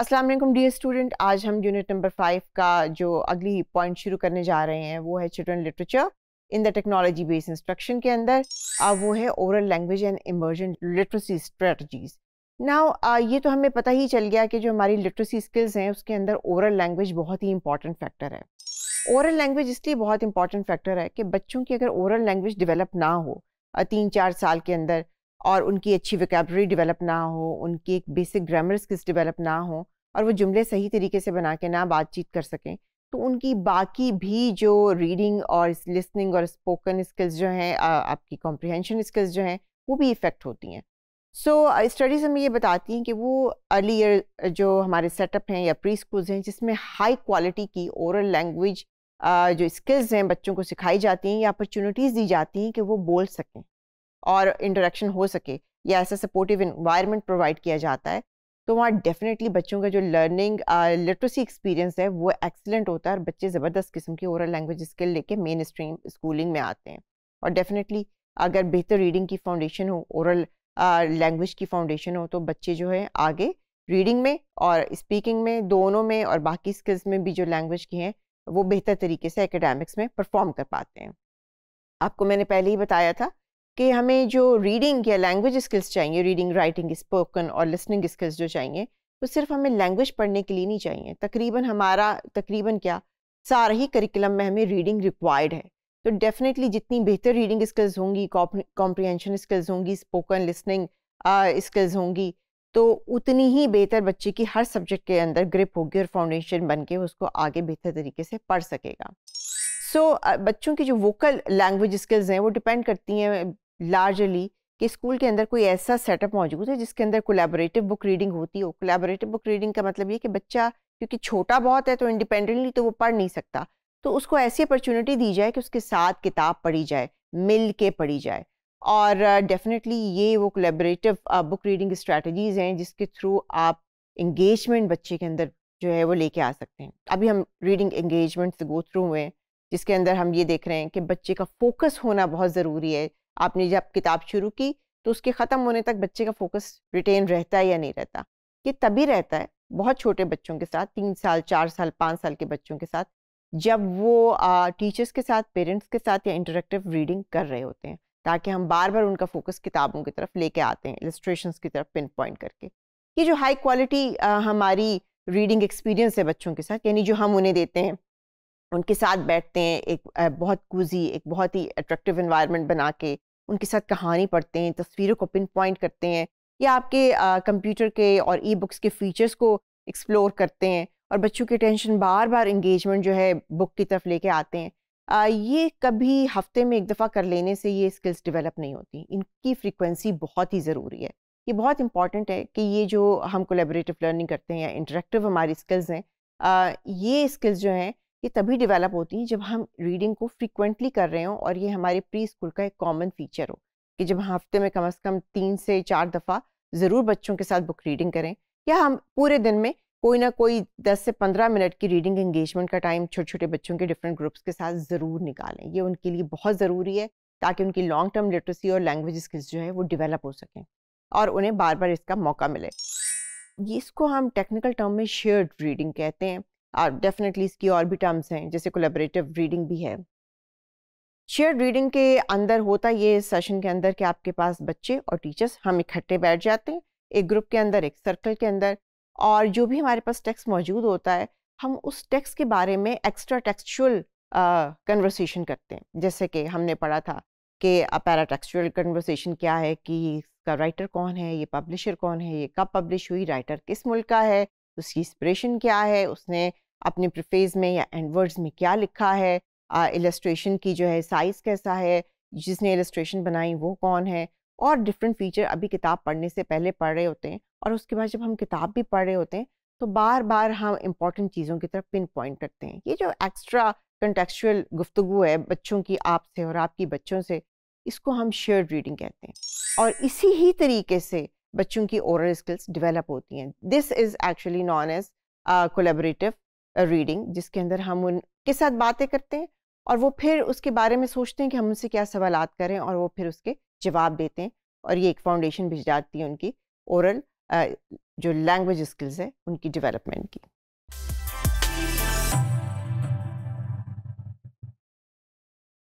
अस्सलाम वालेकुम dear student आज हम यूनिट नंबर फाइव का जो अगली पॉइंट शुरू करने जा रहे हैं वो है children literature in the technology based instruction के अंदर आ, वो है oral language and emergent literacy strategies ना ये तो हमें पता ही चल गया कि जो हमारी लिटरेसी स्किल्स हैं उसके अंदर ओरल लैंग्वेज बहुत ही इंपॉर्टेंट फैक्टर है ओरल लैंग्वेज इसलिए बहुत इंपॉर्टेंट फैक्टर है कि बच्चों की अगर ओरल लैंग्वेज डिवेलप ना हो तीन चार साल के अंदर और उनकी अच्छी वोकेबलरी डेवलप ना हो उनकी एक बेसिक ग्रामर स्किल्स डेवलप ना हो और वो जुमले सही तरीके से बना के ना बातचीत कर सकें तो उनकी बाकी भी जो रीडिंग और लिसनिंग और स्पोकन स्किल्स जो हैं आपकी कॉम्प्रिहेंशन स्किल्स जो हैं वो भी इफ़ेक्ट होती हैं सो स्टडीज़ हमें ये बताती हैं कि वो अर्ली ईयर जो हमारे सेटअप हैं या प्री स्कूल्स हैं जिसमें हाई क्वालिटी की ओरल लैंग्वेज जो स्किल्स हैं बच्चों को सिखाई जाती हैं या अपॉर्चुनिटीज़ दी जाती हैं कि वो बोल सकें और इंटरेक्शन हो सके या ऐसा सपोर्टिव इन्वायरमेंट प्रोवाइड किया जाता है तो वहाँ डेफिनेटली बच्चों का जो लर्निंग लिटरेसी एक्सपीरियंस है वो एक्सीलेंट होता है और बच्चे ज़बरदस्त किस्म की ओरल लैंग्वेज स्किल लेके मेन स्ट्रीम स्कूलिंग में आते हैं और डेफिनेटली अगर बेहतर रीडिंग की फाउंडेशन हो ओरल लैंग्वेज uh, की फाउंडेशन हो तो बच्चे जो है आगे रीडिंग में और स्पीकिंग में दोनों में और बाकी स्किल्स में भी जो लैंग्वेज की हैं वो बेहतर तरीके से एकेडमिक्स में परफॉर्म कर पाते हैं आपको मैंने पहले ही बताया था कि हमें जो रीडिंग या लैंग्वेज स्किल्स चाहिए रीडिंग राइटिंग स्पोकन और लिसनिंग स्किल्स जो चाहिए वो सिर्फ हमें लैंग्वेज पढ़ने के लिए नहीं चाहिए तकरीबन हमारा तकरीबन क्या सारा ही करिकुलम में हमें रीडिंग रिक्वायर्ड है तो डेफिनेटली जितनी बेहतर रीडिंग स्किल्स होंगी कॉम्प्रिहेंशन स्किल्स होंगी स्पोकन लिसनिंग स्किल्स होंगी तो उतनी ही बेहतर बच्चे की हर सब्जेक्ट के अंदर ग्रिप होगी और फाउंडेशन बन के उसको आगे बेहतर तरीके से पढ़ सकेगा सो so, बच्चों की जो वोकल लैंग्वेज स्किल्स हैं वो डिपेंड करती हैं लार्जली कि स्कूल के अंदर कोई ऐसा सेटअप मौजूद है जिसके अंदर कोलेबोरेटिव बुक रीडिंग होती हो कोलेबोरेटिव बुक रीडिंग का मतलब ये कि बच्चा क्योंकि छोटा बहुत है तो इंडिपेंडेंटली तो वो पढ़ नहीं सकता तो उसको ऐसी अपॉर्चुनिटी दी जाए कि उसके साथ किताब पढ़ी जाए मिल के पढ़ी जाए और डेफिनेटली uh, ये वो कोलेबरेटिव बुक रीडिंग स्ट्रेटजीज हैं जिसके थ्रू आप इंगेजमेंट बच्चे के अंदर जो है वो लेके आ सकते हैं अभी हम रीडिंग एंगेजमेंट से गो थ्रू हुए हैं जिसके अंदर हम ये देख रहे हैं कि बच्चे का फोकस होना बहुत ज़रूरी है आपने जब किताब शुरू की तो उसके ख़त्म होने तक बच्चे का फोकस रिटेन रहता है या नहीं रहता ये तभी रहता है बहुत छोटे बच्चों के साथ तीन साल चार साल पाँच साल के बच्चों के साथ जब वो टीचर्स के साथ पेरेंट्स के साथ या इंटरेक्टिव रीडिंग कर रहे होते हैं ताकि हम बार बार उनका फोकस किताबों की तरफ लेके आते हैं इलस्ट्रेशन की तरफ पिन पॉइंट करके ये जो हाई क्वालिटी हमारी रीडिंग एक्सपीरियंस है बच्चों के साथ यानी जो हम उन्हें देते हैं उनके साथ बैठते हैं एक बहुत कोजी एक बहुत ही अट्रैक्टिव इन्वायरमेंट बना के उनके साथ कहानी पढ़ते हैं तस्वीरों को पिन पॉइंट करते हैं या आपके कंप्यूटर के और ई बुक्स के फीचर्स को एक्सप्लोर करते हैं और बच्चों के टेंशन बार बार इंगेजमेंट जो है बुक की तरफ लेके आते हैं आ, ये कभी हफ्ते में एक दफ़ा कर लेने से ये स्किल्स डेवलप नहीं होती इनकी फ्रीक्वेंसी बहुत ही ज़रूरी है ये बहुत इंपॉर्टेंट है कि ये जो हम कोलेबरेटिव लर्निंग करते हैं या इंटरेक्टिव हमारी स्किल्स हैं ये स्किल्स जो हैं ये तभी डेवलप होती हैं जब हम रीडिंग को फ्रीक्वेंटली कर रहे हों और ये हमारे प्री स्कूल का एक कॉमन फीचर हो कि जब हफ्ते में कम से कम तीन से चार दफ़ा ज़रूर बच्चों के साथ बुक रीडिंग करें या हम पूरे दिन में कोई ना कोई 10 से 15 मिनट की रीडिंग एंगेजमेंट का टाइम छोटे छोटे बच्चों के डिफरेंट ग्रुप्स के साथ ज़रूर निकालें ये उनके लिए बहुत ज़रूरी है ताकि उनकी लॉन्ग टर्म लिटरेसी और लैंग्वेज स्किल्स जो है वो डिवेलप हो सकें और उन्हें बार बार इसका मौका मिले इसको हम टेक्निकल टर्म में शेयर्ड रीडिंग कहते हैं और डेफिनेटली इसकी और भी टर्म्स हैं जैसे कोलेबरेटिव रीडिंग भी है शेयर रीडिंग के अंदर होता ये सेशन के अंदर कि आपके पास बच्चे और टीचर्स हम इकट्ठे बैठ जाते हैं एक ग्रुप के अंदर एक सर्कल के अंदर और जो भी हमारे पास टेक्स्ट मौजूद होता है हम उस टेक्स्ट के बारे में एक्स्ट्रा टेक्सचुअल कन्वर्सेशन करते हैं जैसे कि हमने पढ़ा था कि पैरा टेक्सचुअल कन्वर्सेशन क्या है कि इसका राइटर कौन है ये पब्लिशर कौन है ये कब पब्लिश हुई राइटर किस मुल्क का है उसकी इंस्परेशन क्या है उसने अपने प्रिफेज में या एंडवर्ड्स में क्या लिखा है इलस्ट्रेशन की जो है साइज़ कैसा है जिसने इलस्ट्रेशन बनाई वो कौन है और डिफरेंट फीचर अभी किताब पढ़ने से पहले पढ़ रहे होते हैं और उसके बाद जब हम किताब भी पढ़ रहे होते हैं तो बार बार हम इम्पॉर्टेंट चीज़ों की तरफ पिन पॉइंट करते हैं ये जो एक्स्ट्रा कंटेक्चुअल गुफ्तु है बच्चों की आपसे और आपकी बच्चों से इसको हम शेयर रीडिंग कहते हैं और इसी ही तरीके से बच्चों की ओरल स्किल्स डेवलप होती हैं this is actually known as collaborative reading जिसके अंदर हम उनके साथ बातें करते हैं और वो फिर उसके बारे में सोचते हैं कि हम उनसे क्या सवाल करें और वो फिर उसके जवाब देते हैं और ये एक फाउंडेशन भिज जाती है उनकी ओरल जो लैंग्वेज स्किल्स है उनकी डेवलपमेंट की